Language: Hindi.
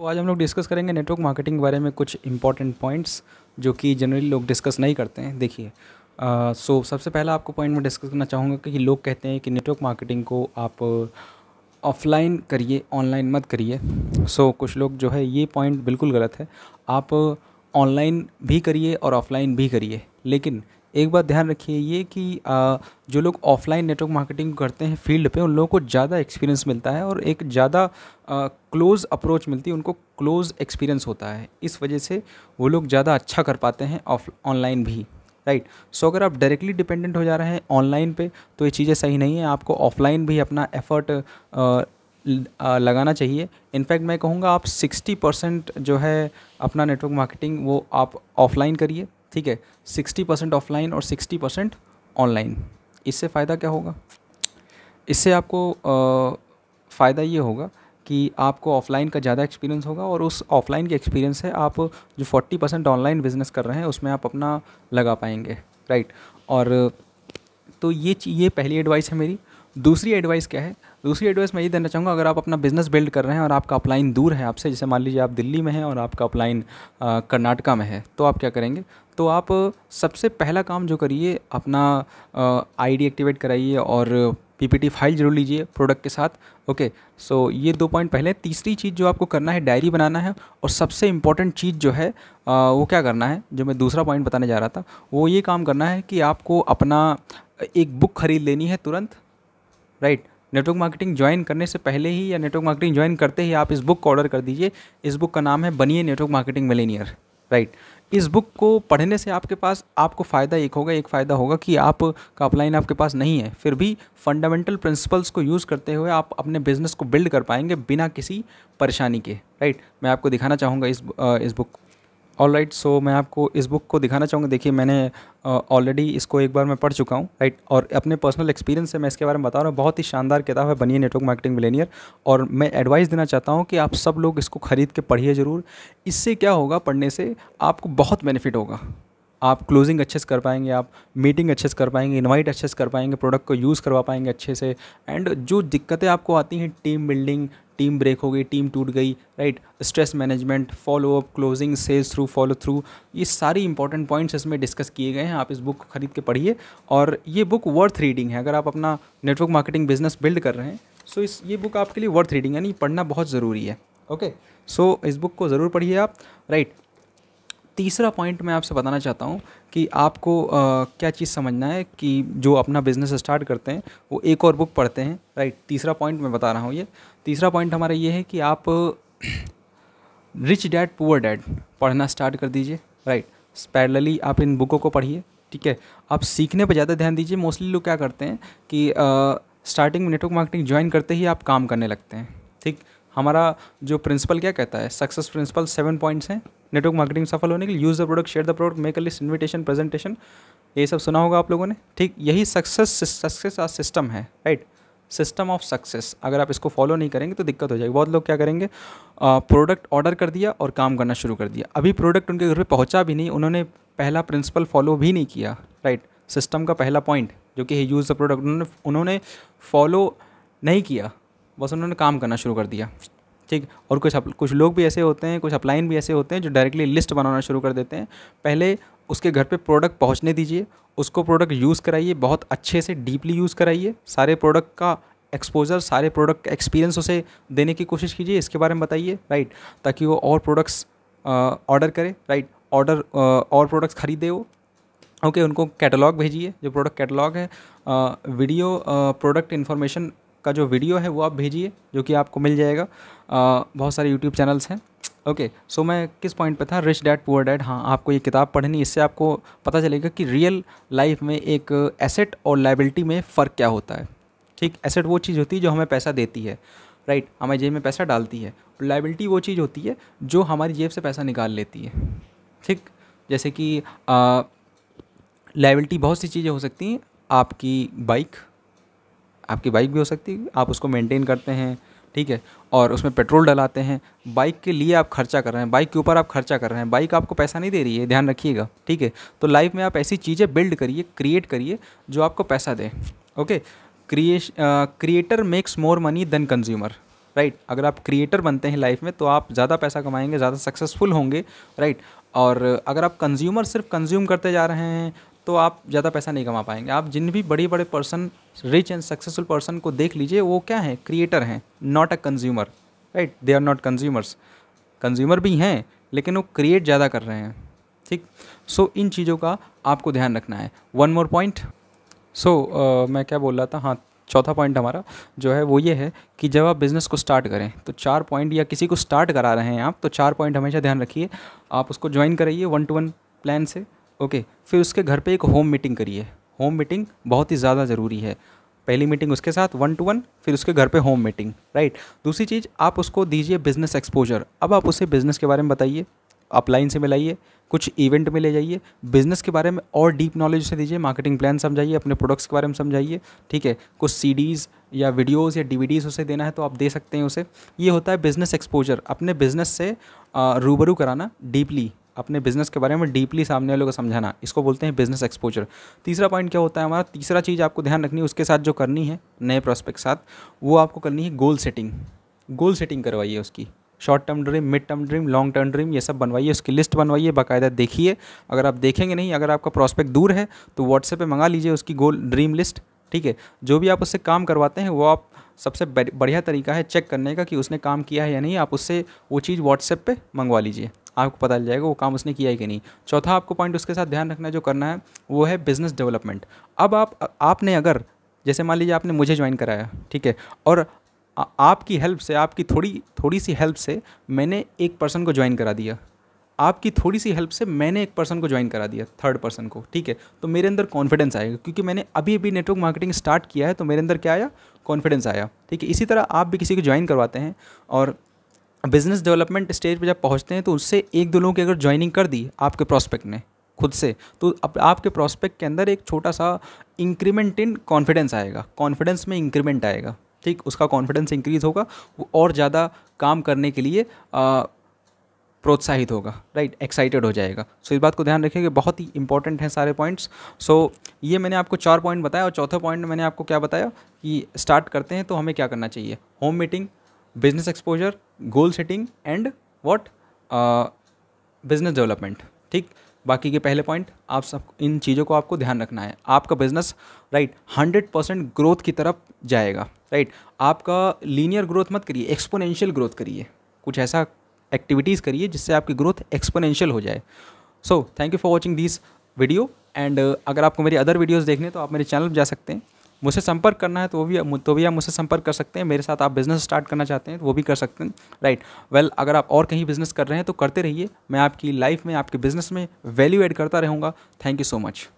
तो आज हम लोग डिस्कस करेंगे नेटवर्क मार्केटिंग के बारे में कुछ इंपॉर्टेंट पॉइंट्स जो कि जनरली लोग डिस्कस नहीं करते हैं देखिए सो सबसे पहला आपको पॉइंट में डिस्कस करना चाहूँगा कि लोग कहते हैं कि नेटवर्क मार्केटिंग को आप ऑफलाइन करिए ऑनलाइन मत करिए सो so, कुछ लोग जो है ये पॉइंट बिल्कुल गलत है आप ऑनलाइन भी करिए और ऑफलाइन भी करिए लेकिन एक बात ध्यान रखिए ये कि आ, जो लोग ऑफलाइन नेटवर्क मार्केटिंग करते हैं फील्ड पे उन लोगों को ज़्यादा एक्सपीरियंस मिलता है और एक ज़्यादा क्लोज अप्रोच मिलती है उनको क्लोज एक्सपीरियंस होता है इस वजह से वो लोग ज़्यादा अच्छा कर पाते हैं ऑफ ऑनलाइन भी राइट सो so, अगर आप डायरेक्टली डिपेंडेंट हो जा रहे हैं ऑनलाइन पे तो ये चीज़ें सही नहीं है आपको ऑफलाइन भी अपना एफर्ट लगाना चाहिए इनफैक्ट मैं कहूँगा आप 60 परसेंट जो है अपना नेटवर्क मार्केटिंग वो आप ऑफलाइन करिए ठीक है सिक्सटी परसेंट ऑफलाइन और सिक्सटी परसेंट ऑनलाइन इससे फ़ायदा क्या होगा इससे आपको फ़ायदा ये होगा कि आपको ऑफ़लाइन का ज़्यादा एक्सपीरियंस होगा और उस ऑफ़लाइन के एक्सपीरियंस से आप जो फोर्टी परसेंट ऑनलाइन बिज़नेस कर रहे हैं उसमें आप अपना लगा पाएंगे राइट और तो ये ये पहली एडवाइस है मेरी दूसरी एडवाइस क्या है दूसरी एडवाइस मैं ये देना चाहूँगा अगर आप अपना बिज़नेस बिल्ड कर रहे हैं और आपका अपलाइन दूर है आपसे जैसे मान लीजिए आप दिल्ली में हैं और आपका अपलाइन कर्नाटका में है तो आप क्या करेंगे तो आप सबसे पहला काम जो करिए अपना आईडी एक्टिवेट कराइए और पीपीटी फाइल जरूर लीजिए प्रोडक्ट के साथ ओके सो ये दो पॉइंट पहले तीसरी चीज़ जो आपको करना है डायरी बनाना है और सबसे इम्पॉर्टेंट चीज़ जो है आ, वो क्या करना है जो मैं दूसरा पॉइंट बताने जा रहा था वो ये काम करना है कि आपको अपना एक बुक खरीद लेनी है तुरंत राइट नेटवर्क मार्केटिंग ज्वाइन करने से पहले ही या नेटवर्क मार्केटिंग ज्वाइन करते ही आप इस बुक को ऑर्डर कर दीजिए इस बुक का नाम है बनिए नेटवर्क मार्केटिंग मिलेनियर राइट इस बुक को पढ़ने से आपके पास आपको फ़ायदा एक होगा एक फ़ायदा होगा कि आप का अपलाइन आपके पास नहीं है फिर भी फंडामेंटल प्रिंसिपल्स को यूज़ करते हुए आप अपने बिज़नेस को बिल्ड कर पाएंगे बिना किसी परेशानी के राइट मैं आपको दिखाना चाहूँगा इस इस बुक को ऑल राइट सो मैं आपको इस बुक को दिखाना चाहूँगा देखिए मैंने ऑलरेडी uh, इसको एक बार मैं पढ़ चुका हूँ राइट और अपने पर्सनल एक्सपीरियंस से मैं इसके बारे में बता रहा हूँ बहुत ही शानदार किताब है बनिए नेटवर्क मार्केटिंग मिलेनियर और मैं एडवाइस देना चाहता हूँ कि आप सब लोग इसको ख़रीद के पढ़िए ज़रूर इससे क्या होगा पढ़ने से आपको बहुत बेनिफिट होगा आप क्लोजिंग अच्छे से कर पाएंगे आप मीटिंग अच्छे से कर पाएंगे इनवाइट अच्छे से कर पाएंगे प्रोडक्ट को यूज़ करवा पाएंगे अच्छे से एंड जो दिक्कतें आपको आती हैं टीम बिल्डिंग टीम ब्रेक हो गई टीम टूट गई right stress management follow up closing sales through follow through ये सारी इंपॉर्टेंट पॉइंट्स इसमें डिस्कस किए गए हैं आप इस बुक खरीद के पढ़िए और ये बुक वर्थ रीडिंग है अगर आप अपना नेटवर्क मार्केटिंग बिजनेस बिल्ड कर रहे हैं सो इस ये बुक आपके लिए वर्थ रीडिंग यानी पढ़ना बहुत ज़रूरी है ओके सो इस बुक को ज़रूर पढ़िए आप राइट तीसरा पॉइंट मैं आपसे बताना चाहता हूँ कि आपको आ, क्या चीज़ समझना है कि जो अपना बिज़नेस स्टार्ट करते हैं वो एक और बुक पढ़ते हैं राइट तीसरा पॉइंट मैं बता रहा हूँ ये तीसरा पॉइंट हमारा ये है कि आप रिच डैड पुअर डैड पढ़ना स्टार्ट कर दीजिए राइट स्पैरली आप इन बुकों को पढ़िए ठीक है आप सीखने पर ज़्यादा ध्यान दीजिए मोस्टली लोग क्या करते हैं कि स्टार्टिंग में नेटवर्क मार्केटिंग ज्वाइन करते ही आप काम करने लगते हैं ठीक हमारा जो प्रिंसिपल क्या कहता है सक्सेस प्रिंसिपल सेवन पॉइंट्स हैं नेटवर्क मार्केटिंग सफल होने के लिए use the product share the product make a list invitation presentation ये सब सुना होगा आप लोगों ने ठीक यही सक्सेस सक्सेस आज सिस्टम है राइट सिस्टम ऑफ सक्सेस अगर आप इसको फॉलो नहीं करेंगे तो दिक्कत हो जाएगी बहुत लोग क्या करेंगे प्रोडक्ट ऑर्डर कर दिया और काम करना शुरू कर दिया अभी प्रोडक्ट उनके घर पर पहुँचा भी नहीं उन्होंने पहला प्रिंसिपल फॉलो भी नहीं किया राइट सिस्टम का पहला पॉइंट जो कि यूज़ द प्रोडक्ट उन्होंने उन्होंने फॉलो नहीं किया बस उन्होंने काम करना शुरू कर दिया ठीक और कुछ कुछ लोग भी ऐसे होते हैं कुछ अपलाइन भी ऐसे होते हैं जो डायरेक्टली लिस्ट बनाना शुरू कर देते हैं पहले उसके घर पे प्रोडक्ट पहुंचने दीजिए उसको प्रोडक्ट यूज़ कराइए बहुत अच्छे से डीपली यूज़ कराइए सारे प्रोडक्ट का एक्सपोजर सारे प्रोडक्ट का एक्सपीरियंस उसे देने की कोशिश कीजिए इसके बारे में बताइए राइट ताकि वो और प्रोडक्ट्स ऑर्डर करे राइट ऑर्डर और प्रोडक्ट्स ख़रीदे वो ओके okay, उनको कैटलॉग भेजिए जो प्रोडक्ट कैटलॉग है आ, वीडियो प्रोडक्ट इन्फॉर्मेशन का जो वीडियो है वो आप भेजिए जो कि आपको मिल जाएगा आ, बहुत सारे यूट्यूब चैनल्स हैं ओके सो मैं किस पॉइंट पे था रिच डैड पुअर डैड हाँ आपको ये किताब पढ़नी इससे आपको पता चलेगा कि रियल लाइफ में एक एसेट और लाइबिलिटी में फ़र्क क्या होता है ठीक एसेट वो चीज़ होती है जो हमें पैसा देती है राइट right, हमारी जेब में पैसा डालती है और लाइबिलिटी वो चीज़ होती है जो हमारी जेब से पैसा निकाल लेती है ठीक जैसे कि लाइबिलिटी बहुत सी चीज़ें हो सकती हैं आपकी बाइक आपकी बाइक भी हो सकती है आप उसको मेंटेन करते हैं ठीक है और उसमें पेट्रोल डलाते हैं बाइक के लिए आप खर्चा कर रहे हैं बाइक के ऊपर आप खर्चा कर रहे हैं बाइक आपको पैसा नहीं दे रही है ध्यान रखिएगा ठीक है तो लाइफ में आप ऐसी चीज़ें बिल्ड करिए क्रिएट करिए जो आपको पैसा दें ओके क्रिएश creator makes more money than consumer right अगर आप क्रिएटर बनते हैं लाइफ में तो आप ज़्यादा पैसा कमाएंगे ज़्यादा सक्सेसफुल होंगे राइट और अगर आप कंज्यूमर सिर्फ कंज्यूम करते जा रहे हैं तो आप ज़्यादा पैसा नहीं कमा पाएंगे आप जिन भी बड़े बड़े person rich and successful person को देख लीजिए वो क्या है क्रिएटर हैं not a consumer right they are not consumers consumer भी हैं लेकिन वो क्रिएट ज़्यादा कर रहे हैं ठीक सो so, इन चीज़ों का आपको ध्यान रखना है वन मोर पॉइंट सो मैं क्या बोल रहा था हाँ चौथा पॉइंट हमारा जो है वो ये है कि जब आप बिज़नेस को स्टार्ट करें तो चार पॉइंट या किसी को स्टार्ट करा रहे हैं आप तो चार पॉइंट हमेशा ध्यान रखिए आप उसको ज्वाइन कराइए वन टू वन प्लान से ओके फिर उसके घर पे एक होम मीटिंग करिए होम मीटिंग बहुत ही ज़्यादा ज़रूरी है पहली मीटिंग उसके साथ वन टू वन फिर उसके घर पे होम मीटिंग राइट दूसरी चीज़ आप उसको दीजिए बिज़नेस एक्सपोजर अब आप उसे बिज़नेस के बारे में बताइए अपलाइन से मिलाइए कुछ इवेंट में ले जाइए बिज़नेस के बारे में और डीप नॉलेज से दीजिए मार्केटिंग प्लान समझाइए अपने प्रोडक्ट्स के बारे में समझाइए ठीक है कुछ सी या वीडियोज़ या डीवीडीज़ उसे देना है तो आप दे सकते हैं उसे ये होता है बिज़नेस एक्सपोजर अपने बिज़नेस से रूबरू कराना डीपली अपने बिजनेस के बारे में डीपली सामने वालों को समझाना इसको बोलते हैं बिजनेस एक्सपोजर तीसरा पॉइंट क्या होता है हमारा तीसरा चीज़ आपको ध्यान रखनी है उसके साथ जो करनी है नए प्रोस्पेक्ट साथ वो आपको करनी है गोल सेटिंग गोल सेटिंग करवाइए उसकी short term dream mid term dream long term dream ये सब बनवाइए उसकी लिस्ट बनवाइए बाकायदा देखिए अगर आप देखेंगे नहीं अगर आपका प्रॉस्पेक्ट दूर है तो व्हाट्सएप पे मंगा लीजिए उसकी गोल ड्रीम लिस्ट ठीक है जो भी आप उससे काम करवाते हैं वो आप सबसे बढ़िया तरीका है चेक करने का कि उसने काम किया है या नहीं आप उससे वो चीज़ व्हाट्सएप पे मंगवा लीजिए आपको पता चल जाएगा वो काम उसने किया है कि नहीं चौथा आपको पॉइंट उसके साथ ध्यान रखना जो करना है वो है बिज़नेस डेवलपमेंट अब आप आपने अगर जैसे मान लीजिए आपने मुझे ज्वाइन कराया ठीक है और आपकी हेल्प से आपकी थोड़ी थोड़ी सी हेल्प से मैंने एक पर्सन को ज्वाइन करा दिया आपकी थोड़ी सी हेल्प से मैंने एक पर्सन को ज्वाइन करा दिया थर्ड पर्सन को ठीक है तो मेरे अंदर कॉन्फिडेंस आएगा क्योंकि मैंने अभी अभी नेटवर्क मार्केटिंग स्टार्ट किया है तो मेरे अंदर क्या आया कॉन्फिडेंस आया ठीक है इसी तरह आप भी किसी को ज्वाइन करवाते हैं और बिज़नेस डेवलपमेंट स्टेज पर जब पहुँचते हैं तो उससे एक दो लोगों की अगर ज्वाइनिंग कर दी आपके प्रॉस्पेक्ट ने खुद से तो अब आपके प्रॉस्पेक्ट के अंदर एक छोटा सा इंक्रीमेंट इन कॉन्फिडेंस आएगा कॉन्फिडेंस में इंक्रीमेंट आएगा ठीक उसका कॉन्फिडेंस इंक्रीज़ होगा वो और ज़्यादा काम करने के लिए आ, प्रोत्साहित होगा राइट एक्साइटेड हो जाएगा सो so, इस बात को ध्यान रखिए कि बहुत ही इंपॉर्टेंट हैं सारे पॉइंट्स सो so, ये मैंने आपको चार पॉइंट बताया और चौथा पॉइंट मैंने आपको क्या बताया कि स्टार्ट करते हैं तो हमें क्या करना चाहिए home meeting business exposure goal setting and what business development ठीक बाकी के पहले पॉइंट आप सब इन चीज़ों को आपको ध्यान रखना है आपका business right hundred percent growth की तरफ जाएगा राइट आपका लीनियर ग्रोथ मत करिए एक्सपोनेंशियल ग्रोथ करिए कुछ ऐसा एक्टिविटीज़ करिए जिससे आपकी ग्रोथ एक्सपोनेंशियल हो जाए so thank you for watching this video and अगर आपको मेरी अदर वीडियोज़ देखने तो आप मेरे चैनल पर जा सकते हैं मुझसे संपर्क करना है तो वो भी तो भी आप मुझसे संपर्क कर सकते हैं मेरे साथ आप बिज़नेस स्टार्ट करना चाहते हैं तो वो भी कर सकते हैं राइट right. वेल well, अगर आप और कहीं बिज़नेस कर रहे हैं तो करते रहिए मैं आपकी लाइफ में आपके बिज़नेस में वैल्यू एड करता रहूँगा थैंक यू सो मच